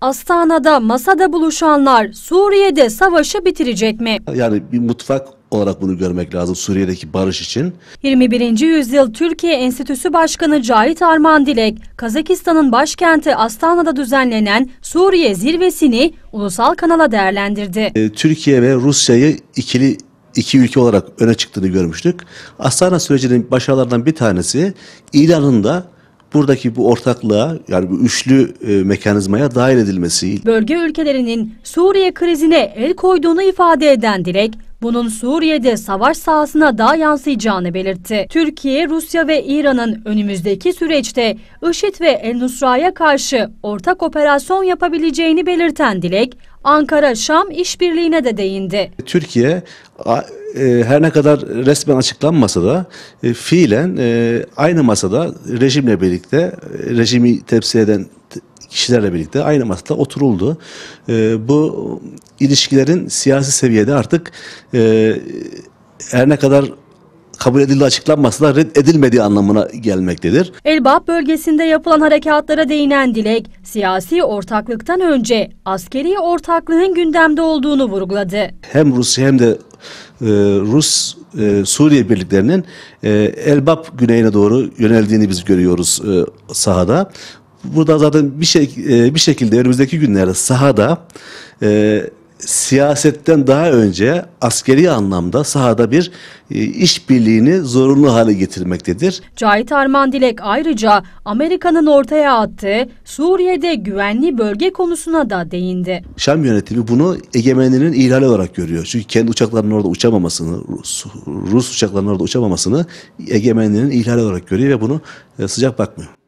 Astana'da masada buluşanlar Suriye'de savaşı bitirecek mi? Yani bir mutfak olarak bunu görmek lazım Suriye'deki barış için. 21. yüzyıl Türkiye Enstitüsü Başkanı Cahit Arman Dilek, Kazakistan'ın başkenti Astana'da düzenlenen Suriye zirvesini ulusal kanala değerlendirdi. Ee, Türkiye ve Rusya'yı ikili iki ülke olarak öne çıktığını görmüştük. Astana sürecinin başarılarından bir tanesi İran'ın da buradaki bu ortaklığa yani bu üçlü e, mekanizmaya dahil edilmesi. Bölge ülkelerinin Suriye krizine el koyduğunu ifade eden Dilek, bunun Suriye'de savaş sahasına daha yansıyacağını belirtti. Türkiye, Rusya ve İran'ın önümüzdeki süreçte IŞİD ve El Nusra'ya karşı ortak operasyon yapabileceğini belirten Dilek, Ankara-Şam işbirliğine de değindi. Türkiye e, her ne kadar resmen açıklanmasa da e, fiilen e, aynı masada rejimle birlikte rejimi temsil eden kişilerle birlikte aynı masada oturuldu. Bu ilişkilerin siyasi seviyede artık her ne kadar kabul edildiği açıklanması da reddedilmediği anlamına gelmektedir. Elbap bölgesinde yapılan harekatlara değinen Dilek, siyasi ortaklıktan önce askeri ortaklığın gündemde olduğunu vurguladı. Hem Rusya hem de e, Rus e, Suriye birliklerinin e, Elbap güneyine doğru yöneldiğini biz görüyoruz e, sahada. Burada zaten bir şey e, bir şekilde önümüzdeki günlerde sahada e, siyasetten daha önce askeri anlamda sahada bir e, işbirliğini zorunlu hale getirmektedir. Cahit Arman Dilek ayrıca Amerika'nın ortaya attığı Suriye'de güvenli bölge konusuna da değindi. Şam yönetimi bunu egemenliğinin ihlali olarak görüyor. Çünkü kendi uçaklarının orada uçamamasını, Rus, Rus uçaklarının orada uçamamasını egemenliğinin ihlali olarak görüyor ve bunu e, sıcak bakmıyor.